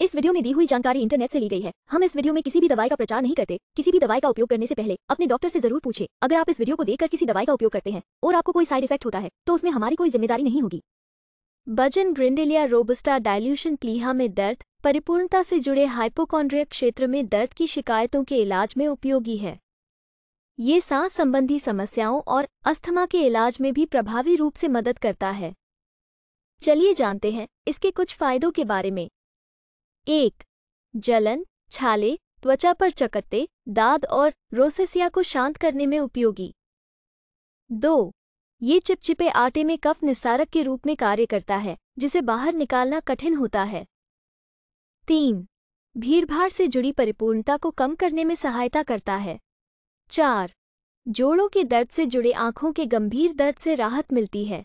इस वीडियो में दी हुई जानकारी इंटरनेट से ली गई है हम इस वीडियो में किसी भी दवाई का प्रचार नहीं करते किसी भी दवाई का उपयोग करने से पहले अपने डॉक्टर से जरूर पूछे अगर आप इस वीडियो को देखकर किसी दवाई का उपयोग करते हैं और आपको कोई साइड इफेक्ट होता है तो उसमें हमारी कोई जिम्मेदारी नहीं होगी बजन ग्रिंडेलिया रोबस्टा डायल्यूशन प्लीहा में दर्द परिपूर्णता से जुड़े हाइपोकॉन्ड्रिया क्षेत्र में दर्द की शिकायतों के इलाज में उपयोगी है ये सांस संबंधी समस्याओं और अस्थमा के इलाज में भी प्रभावी रूप से मदद करता है चलिए जानते हैं इसके कुछ फायदों के बारे में एक जलन छाले त्वचा पर चकत्ते दाद और रोसेसिया को शांत करने में उपयोगी दो ये चिपचिपे आटे में कफ निस्सारक के रूप में कार्य करता है जिसे बाहर निकालना कठिन होता है तीन भीड़भाड़ से जुड़ी परिपूर्णता को कम करने में सहायता करता है चार जोड़ों के दर्द से जुड़े आंखों के गंभीर दर्द से राहत मिलती है